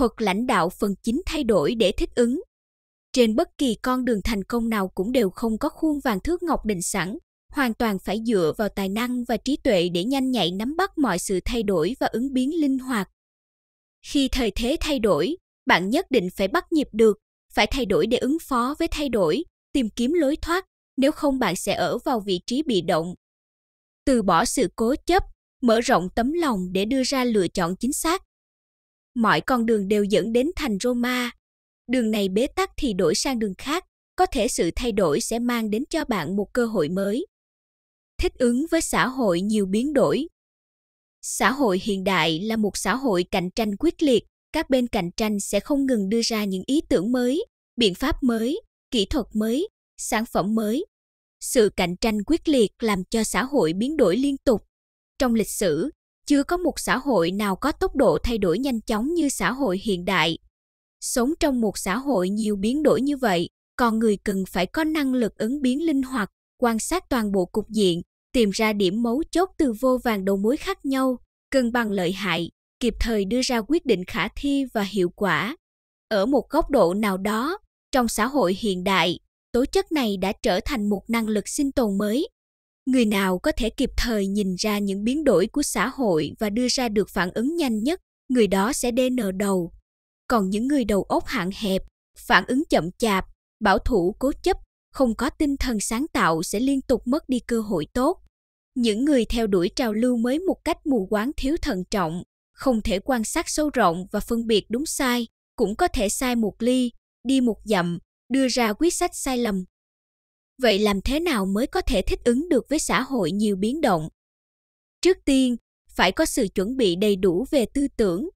thuật lãnh đạo phần chính thay đổi để thích ứng. Trên bất kỳ con đường thành công nào cũng đều không có khuôn vàng thước ngọc định sẵn, hoàn toàn phải dựa vào tài năng và trí tuệ để nhanh nhạy nắm bắt mọi sự thay đổi và ứng biến linh hoạt. Khi thời thế thay đổi, bạn nhất định phải bắt nhịp được, phải thay đổi để ứng phó với thay đổi, tìm kiếm lối thoát, nếu không bạn sẽ ở vào vị trí bị động. Từ bỏ sự cố chấp, mở rộng tấm lòng để đưa ra lựa chọn chính xác, mọi con đường đều dẫn đến thành Roma. Đường này bế tắc thì đổi sang đường khác, có thể sự thay đổi sẽ mang đến cho bạn một cơ hội mới. Thích ứng với xã hội nhiều biến đổi. Xã hội hiện đại là một xã hội cạnh tranh quyết liệt, các bên cạnh tranh sẽ không ngừng đưa ra những ý tưởng mới, biện pháp mới, kỹ thuật mới, sản phẩm mới. Sự cạnh tranh quyết liệt làm cho xã hội biến đổi liên tục. Trong lịch sử, chưa có một xã hội nào có tốc độ thay đổi nhanh chóng như xã hội hiện đại. Sống trong một xã hội nhiều biến đổi như vậy, con người cần phải có năng lực ứng biến linh hoạt, quan sát toàn bộ cục diện, tìm ra điểm mấu chốt từ vô vàng đầu mối khác nhau, cân bằng lợi hại, kịp thời đưa ra quyết định khả thi và hiệu quả. Ở một góc độ nào đó, trong xã hội hiện đại, tố chất này đã trở thành một năng lực sinh tồn mới người nào có thể kịp thời nhìn ra những biến đổi của xã hội và đưa ra được phản ứng nhanh nhất người đó sẽ đê nờ đầu còn những người đầu óc hạn hẹp phản ứng chậm chạp bảo thủ cố chấp không có tinh thần sáng tạo sẽ liên tục mất đi cơ hội tốt những người theo đuổi trào lưu mới một cách mù quáng thiếu thận trọng không thể quan sát sâu rộng và phân biệt đúng sai cũng có thể sai một ly đi một dặm đưa ra quyết sách sai lầm vậy làm thế nào mới có thể thích ứng được với xã hội nhiều biến động trước tiên phải có sự chuẩn bị đầy đủ về tư tưởng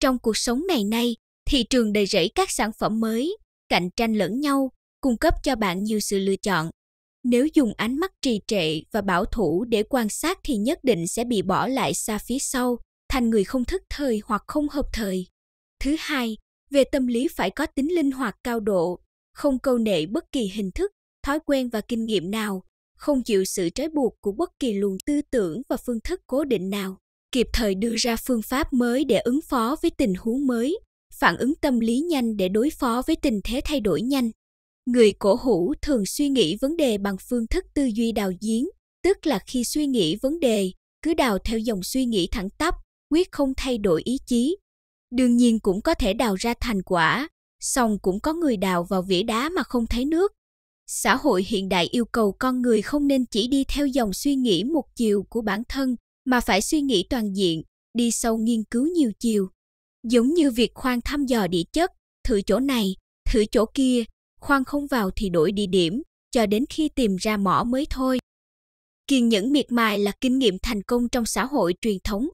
trong cuộc sống ngày nay thị trường đầy rẫy các sản phẩm mới cạnh tranh lẫn nhau cung cấp cho bạn nhiều sự lựa chọn nếu dùng ánh mắt trì trệ và bảo thủ để quan sát thì nhất định sẽ bị bỏ lại xa phía sau thành người không thức thời hoặc không hợp thời thứ hai về tâm lý phải có tính linh hoạt cao độ không câu nệ bất kỳ hình thức thói quen và kinh nghiệm nào, không chịu sự trói buộc của bất kỳ luồng tư tưởng và phương thức cố định nào, kịp thời đưa ra phương pháp mới để ứng phó với tình huống mới, phản ứng tâm lý nhanh để đối phó với tình thế thay đổi nhanh. Người cổ hủ thường suy nghĩ vấn đề bằng phương thức tư duy đào giếng, tức là khi suy nghĩ vấn đề, cứ đào theo dòng suy nghĩ thẳng tắp, quyết không thay đổi ý chí. Đương nhiên cũng có thể đào ra thành quả, song cũng có người đào vào vỉa đá mà không thấy nước, xã hội hiện đại yêu cầu con người không nên chỉ đi theo dòng suy nghĩ một chiều của bản thân mà phải suy nghĩ toàn diện đi sâu nghiên cứu nhiều chiều giống như việc khoan thăm dò địa chất thử chỗ này thử chỗ kia khoan không vào thì đổi địa điểm cho đến khi tìm ra mỏ mới thôi kiên nhẫn miệt mài là kinh nghiệm thành công trong xã hội truyền thống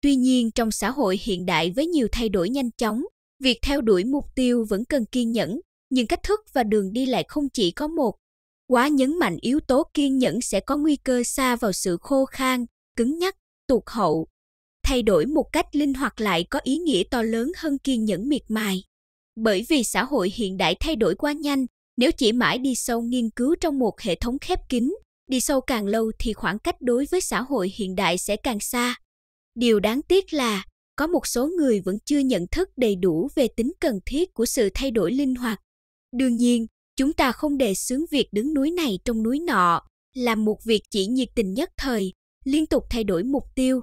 tuy nhiên trong xã hội hiện đại với nhiều thay đổi nhanh chóng việc theo đuổi mục tiêu vẫn cần kiên nhẫn nhưng cách thức và đường đi lại không chỉ có một. Quá nhấn mạnh yếu tố kiên nhẫn sẽ có nguy cơ xa vào sự khô khan, cứng nhắc, tụt hậu. Thay đổi một cách linh hoạt lại có ý nghĩa to lớn hơn kiên nhẫn miệt mài. Bởi vì xã hội hiện đại thay đổi quá nhanh, nếu chỉ mãi đi sâu nghiên cứu trong một hệ thống khép kín, đi sâu càng lâu thì khoảng cách đối với xã hội hiện đại sẽ càng xa. Điều đáng tiếc là có một số người vẫn chưa nhận thức đầy đủ về tính cần thiết của sự thay đổi linh hoạt Đương nhiên, chúng ta không để sướng việc đứng núi này trong núi nọ, làm một việc chỉ nhiệt tình nhất thời, liên tục thay đổi mục tiêu.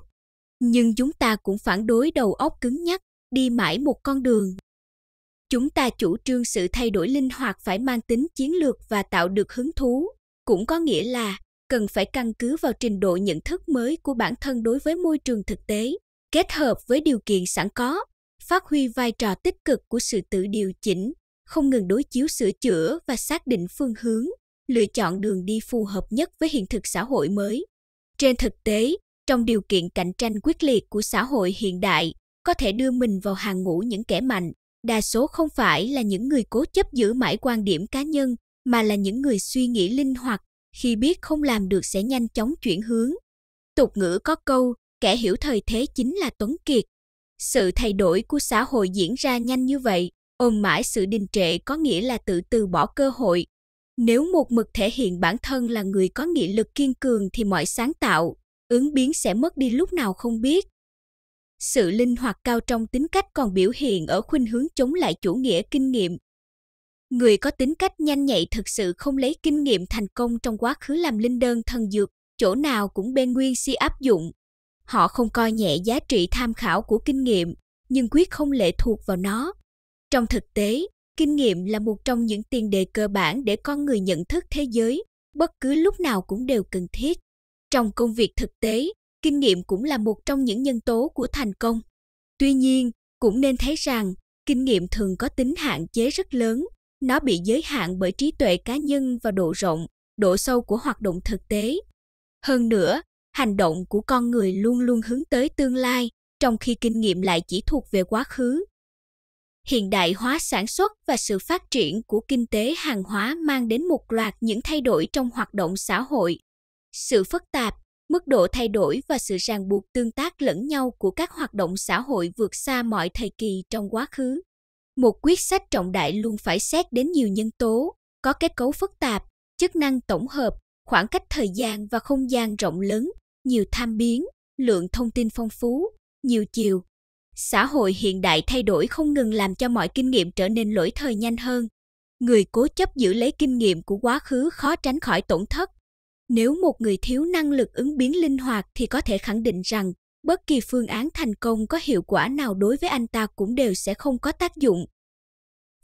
Nhưng chúng ta cũng phản đối đầu óc cứng nhắc, đi mãi một con đường. Chúng ta chủ trương sự thay đổi linh hoạt phải mang tính chiến lược và tạo được hứng thú, cũng có nghĩa là cần phải căn cứ vào trình độ nhận thức mới của bản thân đối với môi trường thực tế, kết hợp với điều kiện sẵn có, phát huy vai trò tích cực của sự tự điều chỉnh, không ngừng đối chiếu sửa chữa và xác định phương hướng, lựa chọn đường đi phù hợp nhất với hiện thực xã hội mới. Trên thực tế, trong điều kiện cạnh tranh quyết liệt của xã hội hiện đại, có thể đưa mình vào hàng ngũ những kẻ mạnh, đa số không phải là những người cố chấp giữ mãi quan điểm cá nhân, mà là những người suy nghĩ linh hoạt, khi biết không làm được sẽ nhanh chóng chuyển hướng. Tục ngữ có câu, kẻ hiểu thời thế chính là Tuấn Kiệt. Sự thay đổi của xã hội diễn ra nhanh như vậy, ôm mãi sự đình trệ có nghĩa là tự từ bỏ cơ hội nếu một mực thể hiện bản thân là người có nghị lực kiên cường thì mọi sáng tạo ứng biến sẽ mất đi lúc nào không biết sự linh hoạt cao trong tính cách còn biểu hiện ở khuynh hướng chống lại chủ nghĩa kinh nghiệm người có tính cách nhanh nhạy thực sự không lấy kinh nghiệm thành công trong quá khứ làm linh đơn thần dược chỗ nào cũng bên nguyên si áp dụng họ không coi nhẹ giá trị tham khảo của kinh nghiệm nhưng quyết không lệ thuộc vào nó trong thực tế, kinh nghiệm là một trong những tiền đề cơ bản để con người nhận thức thế giới, bất cứ lúc nào cũng đều cần thiết. Trong công việc thực tế, kinh nghiệm cũng là một trong những nhân tố của thành công. Tuy nhiên, cũng nên thấy rằng, kinh nghiệm thường có tính hạn chế rất lớn, nó bị giới hạn bởi trí tuệ cá nhân và độ rộng, độ sâu của hoạt động thực tế. Hơn nữa, hành động của con người luôn luôn hướng tới tương lai, trong khi kinh nghiệm lại chỉ thuộc về quá khứ, hiện đại hóa sản xuất và sự phát triển của kinh tế hàng hóa mang đến một loạt những thay đổi trong hoạt động xã hội sự phức tạp mức độ thay đổi và sự ràng buộc tương tác lẫn nhau của các hoạt động xã hội vượt xa mọi thời kỳ trong quá khứ một quyết sách trọng đại luôn phải xét đến nhiều nhân tố có kết cấu phức tạp chức năng tổng hợp khoảng cách thời gian và không gian rộng lớn nhiều tham biến lượng thông tin phong phú nhiều chiều xã hội hiện đại thay đổi không ngừng làm cho mọi kinh nghiệm trở nên lỗi thời nhanh hơn người cố chấp giữ lấy kinh nghiệm của quá khứ khó tránh khỏi tổn thất nếu một người thiếu năng lực ứng biến linh hoạt thì có thể khẳng định rằng bất kỳ phương án thành công có hiệu quả nào đối với anh ta cũng đều sẽ không có tác dụng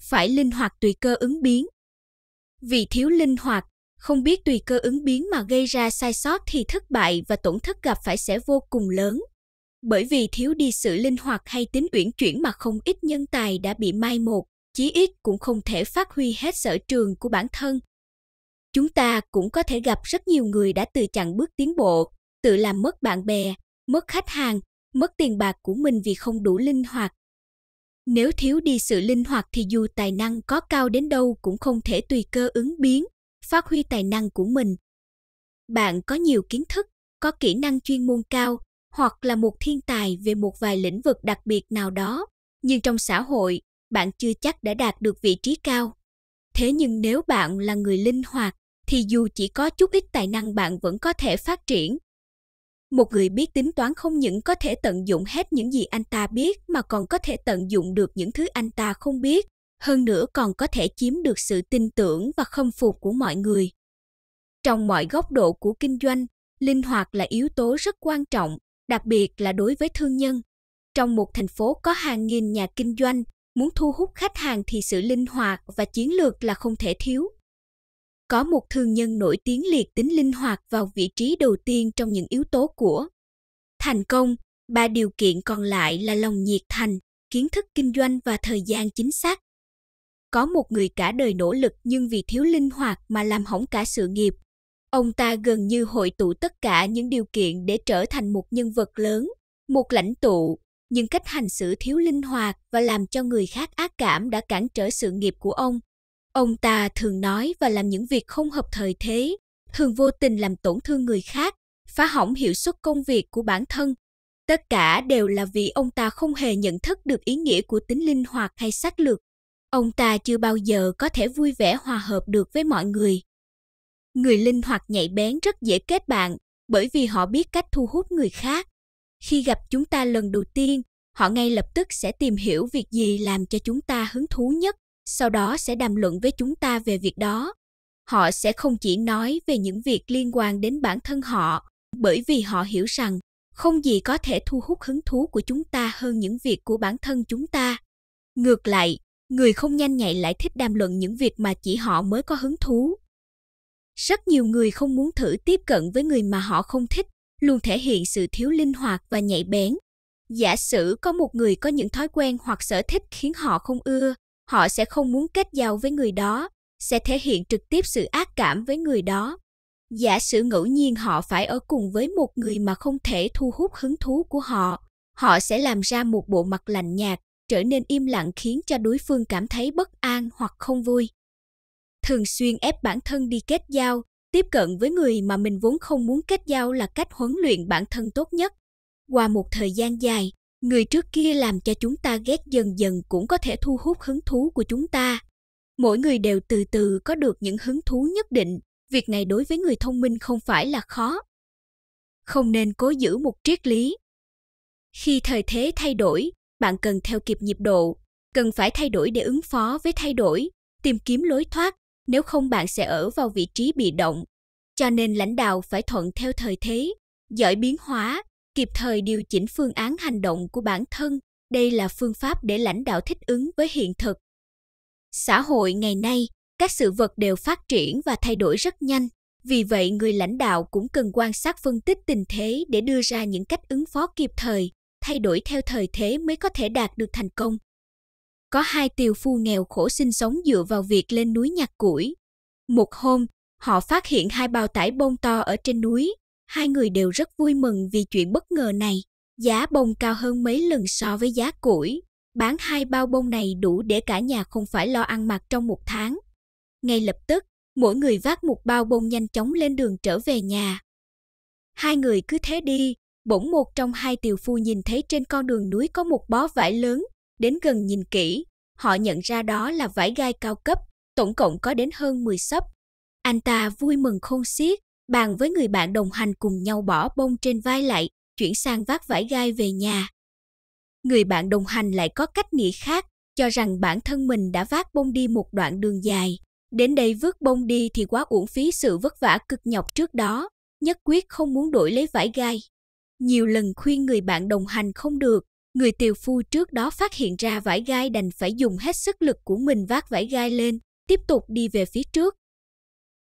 phải linh hoạt tùy cơ ứng biến vì thiếu linh hoạt không biết tùy cơ ứng biến mà gây ra sai sót thì thất bại và tổn thất gặp phải sẽ vô cùng lớn bởi vì thiếu đi sự linh hoạt hay tính uyển chuyển mà không ít nhân tài đã bị mai một, chí ít cũng không thể phát huy hết sở trường của bản thân. Chúng ta cũng có thể gặp rất nhiều người đã từ chặn bước tiến bộ, tự làm mất bạn bè, mất khách hàng, mất tiền bạc của mình vì không đủ linh hoạt. Nếu thiếu đi sự linh hoạt thì dù tài năng có cao đến đâu cũng không thể tùy cơ ứng biến, phát huy tài năng của mình. Bạn có nhiều kiến thức, có kỹ năng chuyên môn cao, hoặc là một thiên tài về một vài lĩnh vực đặc biệt nào đó nhưng trong xã hội bạn chưa chắc đã đạt được vị trí cao thế nhưng nếu bạn là người linh hoạt thì dù chỉ có chút ít tài năng bạn vẫn có thể phát triển một người biết tính toán không những có thể tận dụng hết những gì anh ta biết mà còn có thể tận dụng được những thứ anh ta không biết hơn nữa còn có thể chiếm được sự tin tưởng và khâm phục của mọi người trong mọi góc độ của kinh doanh linh hoạt là yếu tố rất quan trọng đặc biệt là đối với thương nhân. Trong một thành phố có hàng nghìn nhà kinh doanh, muốn thu hút khách hàng thì sự linh hoạt và chiến lược là không thể thiếu. Có một thương nhân nổi tiếng liệt tính linh hoạt vào vị trí đầu tiên trong những yếu tố của thành công, ba điều kiện còn lại là lòng nhiệt thành, kiến thức kinh doanh và thời gian chính xác. Có một người cả đời nỗ lực nhưng vì thiếu linh hoạt mà làm hỏng cả sự nghiệp, Ông ta gần như hội tụ tất cả những điều kiện để trở thành một nhân vật lớn, một lãnh tụ, nhưng cách hành xử thiếu linh hoạt và làm cho người khác ác cảm đã cản trở sự nghiệp của ông. Ông ta thường nói và làm những việc không hợp thời thế, thường vô tình làm tổn thương người khác, phá hỏng hiệu suất công việc của bản thân. Tất cả đều là vì ông ta không hề nhận thức được ý nghĩa của tính linh hoạt hay sách lược. Ông ta chưa bao giờ có thể vui vẻ hòa hợp được với mọi người người linh hoạt nhạy bén rất dễ kết bạn bởi vì họ biết cách thu hút người khác. Khi gặp chúng ta lần đầu tiên, họ ngay lập tức sẽ tìm hiểu việc gì làm cho chúng ta hứng thú nhất, sau đó sẽ đàm luận với chúng ta về việc đó. Họ sẽ không chỉ nói về những việc liên quan đến bản thân họ, bởi vì họ hiểu rằng không gì có thể thu hút hứng thú của chúng ta hơn những việc của bản thân chúng ta. Ngược lại, người không nhanh nhạy lại thích đàm luận những việc mà chỉ họ mới có hứng thú rất nhiều người không muốn thử tiếp cận với người mà họ không thích, luôn thể hiện sự thiếu linh hoạt và nhạy bén. Giả sử có một người có những thói quen hoặc sở thích khiến họ không ưa, họ sẽ không muốn kết giao với người đó, sẽ thể hiện trực tiếp sự ác cảm với người đó. Giả sử ngẫu nhiên họ phải ở cùng với một người mà không thể thu hút hứng thú của họ, họ sẽ làm ra một bộ mặt lạnh nhạt, trở nên im lặng khiến cho đối phương cảm thấy bất an hoặc không vui thường xuyên ép bản thân đi kết giao tiếp cận với người mà mình vốn không muốn kết giao là cách huấn luyện bản thân tốt nhất qua một thời gian dài người trước kia làm cho chúng ta ghét dần dần cũng có thể thu hút hứng thú của chúng ta mỗi người đều từ từ có được những hứng thú nhất định việc này đối với người thông minh không phải là khó không nên cố giữ một triết lý khi thời thế thay đổi bạn cần theo kịp nhịp độ cần phải thay đổi để ứng phó với thay đổi tìm kiếm lối thoát nếu không bạn sẽ ở vào vị trí bị động. Cho nên lãnh đạo phải thuận theo thời thế, giỏi biến hóa, kịp thời điều chỉnh phương án hành động của bản thân. Đây là phương pháp để lãnh đạo thích ứng với hiện thực. Xã hội ngày nay, các sự vật đều phát triển và thay đổi rất nhanh. Vì vậy, người lãnh đạo cũng cần quan sát phân tích tình thế để đưa ra những cách ứng phó kịp thời, thay đổi theo thời thế mới có thể đạt được thành công có hai tiều phu nghèo khổ sinh sống dựa vào việc lên núi nhặt củi. Một hôm, họ phát hiện hai bao tải bông to ở trên núi. Hai người đều rất vui mừng vì chuyện bất ngờ này. Giá bông cao hơn mấy lần so với giá củi. Bán hai bao bông này đủ để cả nhà không phải lo ăn mặc trong một tháng. Ngay lập tức, mỗi người vác một bao bông nhanh chóng lên đường trở về nhà. Hai người cứ thế đi, bỗng một trong hai tiều phu nhìn thấy trên con đường núi có một bó vải lớn, đến gần nhìn kỹ, họ nhận ra đó là vải gai cao cấp, tổng cộng có đến hơn 10 sấp. Anh ta vui mừng khôn xiết, bàn với người bạn đồng hành cùng nhau bỏ bông trên vai lại, chuyển sang vác vải gai về nhà. Người bạn đồng hành lại có cách nghĩ khác, cho rằng bản thân mình đã vác bông đi một đoạn đường dài. Đến đây vứt bông đi thì quá uổng phí sự vất vả cực nhọc trước đó, nhất quyết không muốn đổi lấy vải gai. Nhiều lần khuyên người bạn đồng hành không được, người tiều phu trước đó phát hiện ra vải gai đành phải dùng hết sức lực của mình vác vải gai lên, tiếp tục đi về phía trước.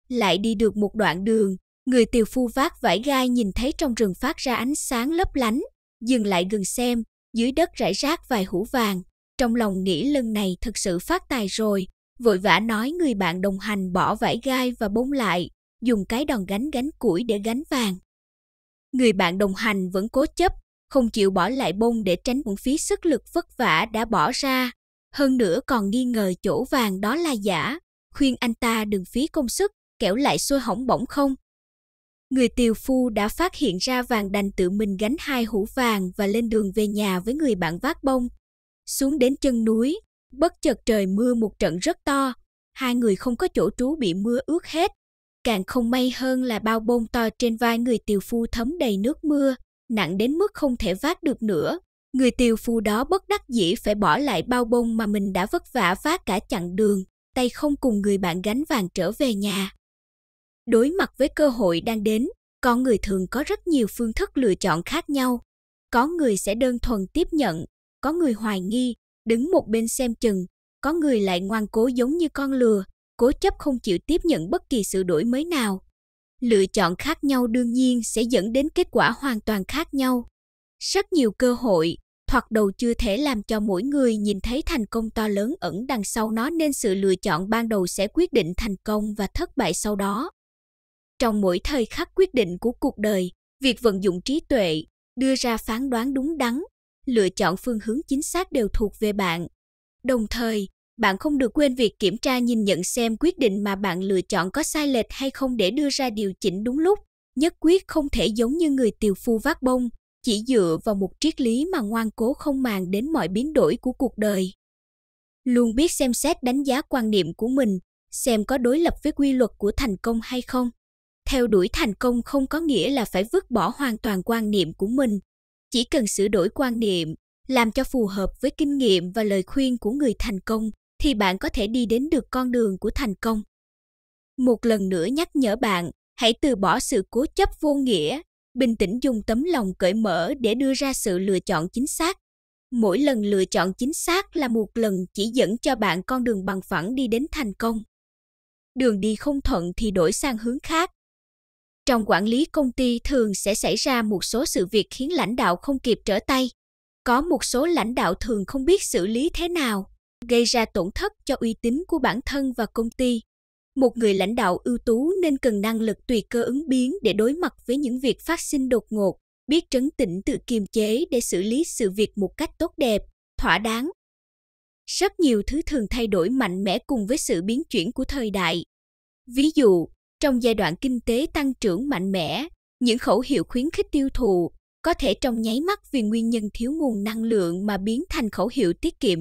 Lại đi được một đoạn đường, người tiều phu vác vải gai nhìn thấy trong rừng phát ra ánh sáng lấp lánh, dừng lại gần xem, dưới đất rải rác vài hũ vàng. Trong lòng nghĩ lần này thật sự phát tài rồi, vội vã nói người bạn đồng hành bỏ vải gai và bông lại, dùng cái đòn gánh gánh củi để gánh vàng. Người bạn đồng hành vẫn cố chấp không chịu bỏ lại bông để tránh uổng phí sức lực vất vả đã bỏ ra. Hơn nữa còn nghi ngờ chỗ vàng đó là giả, khuyên anh ta đừng phí công sức, kẻo lại sôi hỏng bỏng không. Người tiều phu đã phát hiện ra vàng đành tự mình gánh hai hũ vàng và lên đường về nhà với người bạn vác bông. Xuống đến chân núi, bất chợt trời mưa một trận rất to, hai người không có chỗ trú bị mưa ướt hết. Càng không may hơn là bao bông to trên vai người tiều phu thấm đầy nước mưa, nặng đến mức không thể vác được nữa. Người tiều phu đó bất đắc dĩ phải bỏ lại bao bông mà mình đã vất vả vác cả chặng đường, tay không cùng người bạn gánh vàng trở về nhà. Đối mặt với cơ hội đang đến, con người thường có rất nhiều phương thức lựa chọn khác nhau. Có người sẽ đơn thuần tiếp nhận, có người hoài nghi, đứng một bên xem chừng, có người lại ngoan cố giống như con lừa, cố chấp không chịu tiếp nhận bất kỳ sự đổi mới nào lựa chọn khác nhau đương nhiên sẽ dẫn đến kết quả hoàn toàn khác nhau rất nhiều cơ hội thoạt đầu chưa thể làm cho mỗi người nhìn thấy thành công to lớn ẩn đằng sau nó nên sự lựa chọn ban đầu sẽ quyết định thành công và thất bại sau đó trong mỗi thời khắc quyết định của cuộc đời việc vận dụng trí tuệ đưa ra phán đoán đúng đắn lựa chọn phương hướng chính xác đều thuộc về bạn đồng thời bạn không được quên việc kiểm tra nhìn nhận xem quyết định mà bạn lựa chọn có sai lệch hay không để đưa ra điều chỉnh đúng lúc nhất quyết không thể giống như người tiều phu vác bông chỉ dựa vào một triết lý mà ngoan cố không màng đến mọi biến đổi của cuộc đời luôn biết xem xét đánh giá quan niệm của mình xem có đối lập với quy luật của thành công hay không theo đuổi thành công không có nghĩa là phải vứt bỏ hoàn toàn quan niệm của mình chỉ cần sửa đổi quan niệm làm cho phù hợp với kinh nghiệm và lời khuyên của người thành công thì bạn có thể đi đến được con đường của thành công một lần nữa nhắc nhở bạn hãy từ bỏ sự cố chấp vô nghĩa bình tĩnh dùng tấm lòng cởi mở để đưa ra sự lựa chọn chính xác mỗi lần lựa chọn chính xác là một lần chỉ dẫn cho bạn con đường bằng phẳng đi đến thành công đường đi không thuận thì đổi sang hướng khác trong quản lý công ty thường sẽ xảy ra một số sự việc khiến lãnh đạo không kịp trở tay có một số lãnh đạo thường không biết xử lý thế nào gây ra tổn thất cho uy tín của bản thân và công ty. Một người lãnh đạo ưu tú nên cần năng lực tùy cơ ứng biến để đối mặt với những việc phát sinh đột ngột, biết trấn tĩnh tự kiềm chế để xử lý sự việc một cách tốt đẹp, thỏa đáng. Rất nhiều thứ thường thay đổi mạnh mẽ cùng với sự biến chuyển của thời đại. Ví dụ, trong giai đoạn kinh tế tăng trưởng mạnh mẽ, những khẩu hiệu khuyến khích tiêu thụ có thể trong nháy mắt vì nguyên nhân thiếu nguồn năng lượng mà biến thành khẩu hiệu tiết kiệm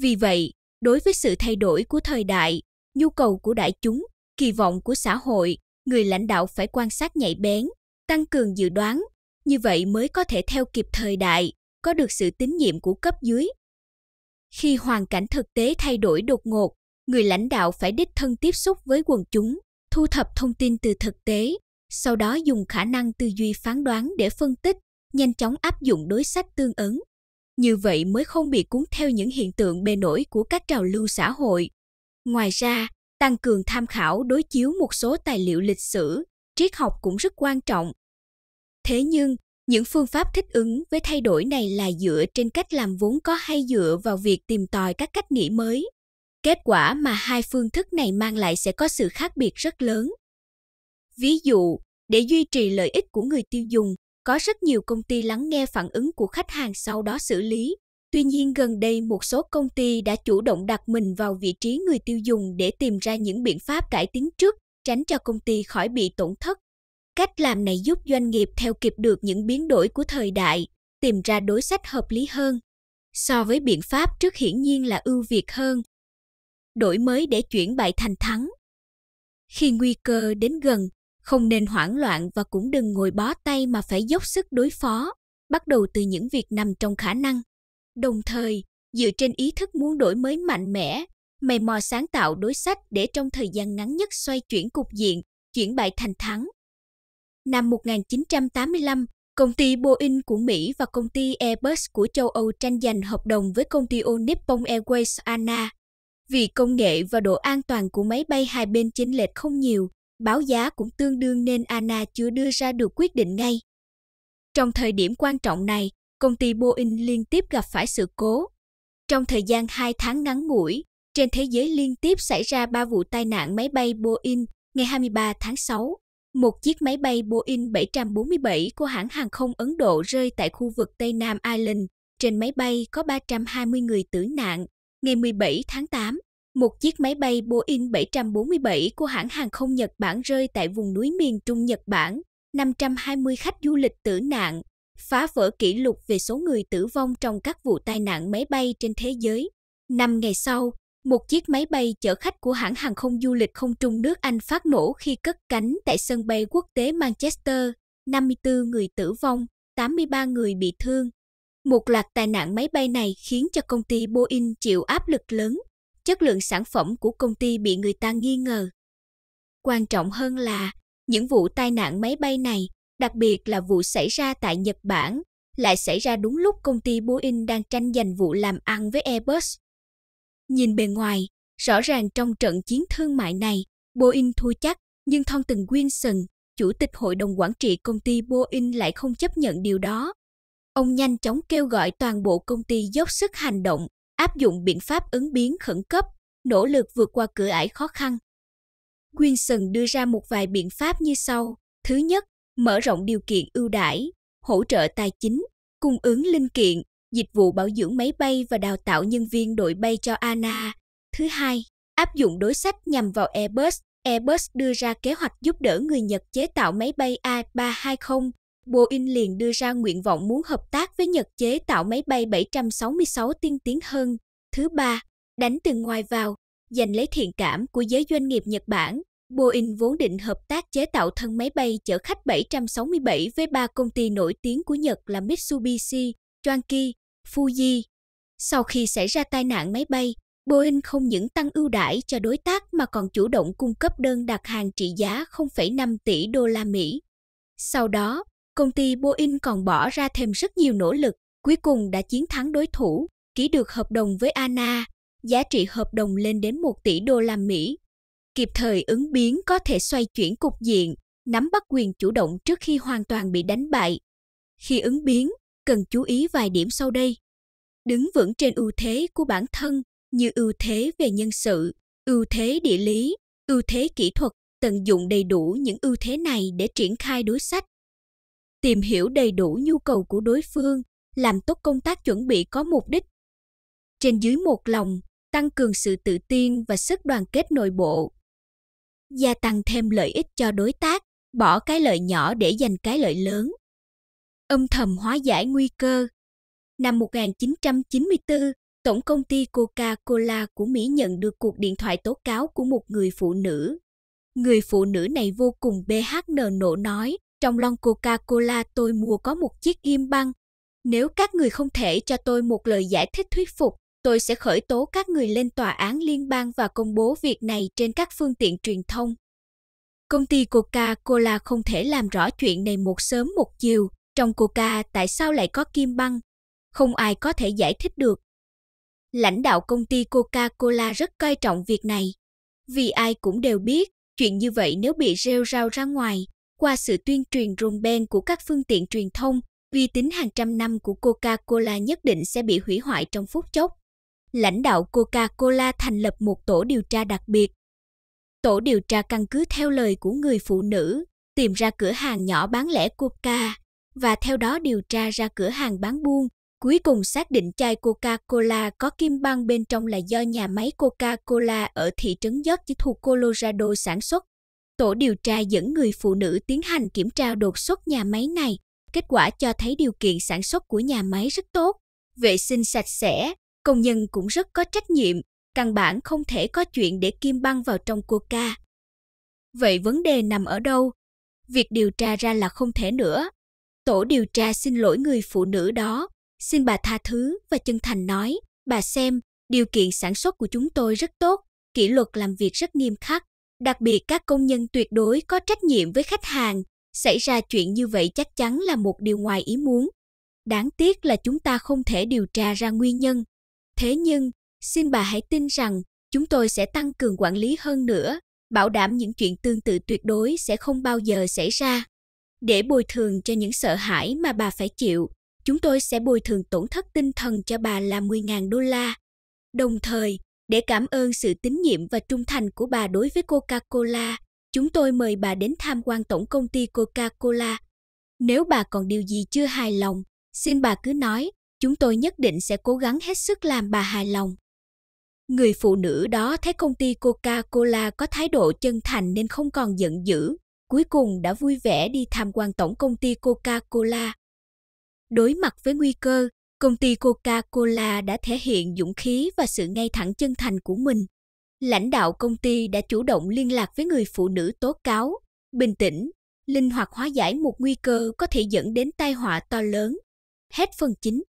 vì vậy, đối với sự thay đổi của thời đại, nhu cầu của đại chúng, kỳ vọng của xã hội, người lãnh đạo phải quan sát nhạy bén, tăng cường dự đoán, như vậy mới có thể theo kịp thời đại, có được sự tín nhiệm của cấp dưới. Khi hoàn cảnh thực tế thay đổi đột ngột, người lãnh đạo phải đích thân tiếp xúc với quần chúng, thu thập thông tin từ thực tế, sau đó dùng khả năng tư duy phán đoán để phân tích, nhanh chóng áp dụng đối sách tương ứng như vậy mới không bị cuốn theo những hiện tượng bề nổi của các trào lưu xã hội. Ngoài ra, tăng cường tham khảo đối chiếu một số tài liệu lịch sử, triết học cũng rất quan trọng. Thế nhưng, những phương pháp thích ứng với thay đổi này là dựa trên cách làm vốn có hay dựa vào việc tìm tòi các cách nghĩ mới. Kết quả mà hai phương thức này mang lại sẽ có sự khác biệt rất lớn. Ví dụ, để duy trì lợi ích của người tiêu dùng, có rất nhiều công ty lắng nghe phản ứng của khách hàng sau đó xử lý. Tuy nhiên gần đây một số công ty đã chủ động đặt mình vào vị trí người tiêu dùng để tìm ra những biện pháp cải tiến trước, tránh cho công ty khỏi bị tổn thất. Cách làm này giúp doanh nghiệp theo kịp được những biến đổi của thời đại, tìm ra đối sách hợp lý hơn. So với biện pháp trước hiển nhiên là ưu việt hơn. Đổi mới để chuyển bại thành thắng. Khi nguy cơ đến gần, không nên hoảng loạn và cũng đừng ngồi bó tay mà phải dốc sức đối phó, bắt đầu từ những việc nằm trong khả năng. Đồng thời, dựa trên ý thức muốn đổi mới mạnh mẽ, mày mò sáng tạo đối sách để trong thời gian ngắn nhất xoay chuyển cục diện, chuyển bại thành thắng. Năm 1985, công ty Boeing của Mỹ và công ty Airbus của châu Âu tranh giành hợp đồng với công ty ô Nippon Airways ANA. Vì công nghệ và độ an toàn của máy bay hai bên chênh lệch không nhiều, báo giá cũng tương đương nên Anna chưa đưa ra được quyết định ngay. Trong thời điểm quan trọng này, công ty Boeing liên tiếp gặp phải sự cố. Trong thời gian 2 tháng ngắn ngủi, trên thế giới liên tiếp xảy ra 3 vụ tai nạn máy bay Boeing ngày 23 tháng 6. Một chiếc máy bay Boeing 747 của hãng hàng không Ấn Độ rơi tại khu vực Tây Nam Island. Trên máy bay có 320 người tử nạn ngày 17 tháng 8 một chiếc máy bay Boeing 747 của hãng hàng không Nhật Bản rơi tại vùng núi miền Trung Nhật Bản, 520 khách du lịch tử nạn, phá vỡ kỷ lục về số người tử vong trong các vụ tai nạn máy bay trên thế giới. Năm ngày sau, một chiếc máy bay chở khách của hãng hàng không du lịch không trung nước Anh phát nổ khi cất cánh tại sân bay quốc tế Manchester, 54 người tử vong, 83 người bị thương. Một loạt tai nạn máy bay này khiến cho công ty Boeing chịu áp lực lớn chất lượng sản phẩm của công ty bị người ta nghi ngờ. Quan trọng hơn là, những vụ tai nạn máy bay này, đặc biệt là vụ xảy ra tại Nhật Bản, lại xảy ra đúng lúc công ty Boeing đang tranh giành vụ làm ăn với Airbus. Nhìn bề ngoài, rõ ràng trong trận chiến thương mại này, Boeing thua chắc, nhưng Thon Từng Wilson, chủ tịch hội đồng quản trị công ty Boeing lại không chấp nhận điều đó. Ông nhanh chóng kêu gọi toàn bộ công ty dốc sức hành động áp dụng biện pháp ứng biến khẩn cấp, nỗ lực vượt qua cửa ải khó khăn. Wilson đưa ra một vài biện pháp như sau. Thứ nhất, mở rộng điều kiện ưu đãi, hỗ trợ tài chính, cung ứng linh kiện, dịch vụ bảo dưỡng máy bay và đào tạo nhân viên đội bay cho ANA. Thứ hai, áp dụng đối sách nhằm vào Airbus. Airbus đưa ra kế hoạch giúp đỡ người Nhật chế tạo máy bay A320 Boeing liền đưa ra nguyện vọng muốn hợp tác với Nhật chế tạo máy bay 766 tiên tiến hơn. Thứ ba, đánh từ ngoài vào, giành lấy thiện cảm của giới doanh nghiệp Nhật Bản. Boeing vốn định hợp tác chế tạo thân máy bay chở khách 767 với ba công ty nổi tiếng của Nhật là Mitsubishi, Tranki, Fuji. Sau khi xảy ra tai nạn máy bay, Boeing không những tăng ưu đãi cho đối tác mà còn chủ động cung cấp đơn đặt hàng trị giá 0,5 tỷ đô la Mỹ. Sau đó, công ty Boeing còn bỏ ra thêm rất nhiều nỗ lực, cuối cùng đã chiến thắng đối thủ, ký được hợp đồng với ANA, giá trị hợp đồng lên đến 1 tỷ đô la Mỹ. Kịp thời ứng biến có thể xoay chuyển cục diện, nắm bắt quyền chủ động trước khi hoàn toàn bị đánh bại. Khi ứng biến, cần chú ý vài điểm sau đây. Đứng vững trên ưu thế của bản thân như ưu thế về nhân sự, ưu thế địa lý, ưu thế kỹ thuật, tận dụng đầy đủ những ưu thế này để triển khai đối sách tìm hiểu đầy đủ nhu cầu của đối phương, làm tốt công tác chuẩn bị có mục đích. Trên dưới một lòng, tăng cường sự tự tin và sức đoàn kết nội bộ. Gia tăng thêm lợi ích cho đối tác, bỏ cái lợi nhỏ để giành cái lợi lớn. Âm thầm hóa giải nguy cơ. Năm 1994, Tổng công ty Coca-Cola của Mỹ nhận được cuộc điện thoại tố cáo của một người phụ nữ. Người phụ nữ này vô cùng BHN nộ nói, trong lon Coca-Cola tôi mua có một chiếc ghim băng. Nếu các người không thể cho tôi một lời giải thích thuyết phục, tôi sẽ khởi tố các người lên tòa án liên bang và công bố việc này trên các phương tiện truyền thông. Công ty Coca-Cola không thể làm rõ chuyện này một sớm một chiều. Trong Coca tại sao lại có kim băng? Không ai có thể giải thích được. Lãnh đạo công ty Coca-Cola rất coi trọng việc này. Vì ai cũng đều biết, chuyện như vậy nếu bị rêu rao ra ngoài, qua sự tuyên truyền rùng ben của các phương tiện truyền thông, uy tín hàng trăm năm của Coca-Cola nhất định sẽ bị hủy hoại trong phút chốc. Lãnh đạo Coca-Cola thành lập một tổ điều tra đặc biệt. Tổ điều tra căn cứ theo lời của người phụ nữ, tìm ra cửa hàng nhỏ bán lẻ Coca và theo đó điều tra ra cửa hàng bán buôn. Cuối cùng xác định chai Coca-Cola có kim băng bên trong là do nhà máy Coca-Cola ở thị trấn York thuộc Colorado sản xuất. Tổ điều tra dẫn người phụ nữ tiến hành kiểm tra đột xuất nhà máy này. Kết quả cho thấy điều kiện sản xuất của nhà máy rất tốt, vệ sinh sạch sẽ, công nhân cũng rất có trách nhiệm, căn bản không thể có chuyện để kim băng vào trong coca. Vậy vấn đề nằm ở đâu? Việc điều tra ra là không thể nữa. Tổ điều tra xin lỗi người phụ nữ đó, xin bà tha thứ và chân thành nói, bà xem, điều kiện sản xuất của chúng tôi rất tốt, kỷ luật làm việc rất nghiêm khắc, Đặc biệt các công nhân tuyệt đối có trách nhiệm với khách hàng, xảy ra chuyện như vậy chắc chắn là một điều ngoài ý muốn. Đáng tiếc là chúng ta không thể điều tra ra nguyên nhân. Thế nhưng, xin bà hãy tin rằng chúng tôi sẽ tăng cường quản lý hơn nữa, bảo đảm những chuyện tương tự tuyệt đối sẽ không bao giờ xảy ra. Để bồi thường cho những sợ hãi mà bà phải chịu, chúng tôi sẽ bồi thường tổn thất tinh thần cho bà là 10.000 đô la. Đồng thời, để cảm ơn sự tín nhiệm và trung thành của bà đối với Coca-Cola, chúng tôi mời bà đến tham quan tổng công ty Coca-Cola. Nếu bà còn điều gì chưa hài lòng, xin bà cứ nói, chúng tôi nhất định sẽ cố gắng hết sức làm bà hài lòng. Người phụ nữ đó thấy công ty Coca-Cola có thái độ chân thành nên không còn giận dữ, cuối cùng đã vui vẻ đi tham quan tổng công ty Coca-Cola. Đối mặt với nguy cơ, Công ty Coca-Cola đã thể hiện dũng khí và sự ngay thẳng chân thành của mình. Lãnh đạo công ty đã chủ động liên lạc với người phụ nữ tố cáo, bình tĩnh, linh hoạt hóa giải một nguy cơ có thể dẫn đến tai họa to lớn. Hết phần chính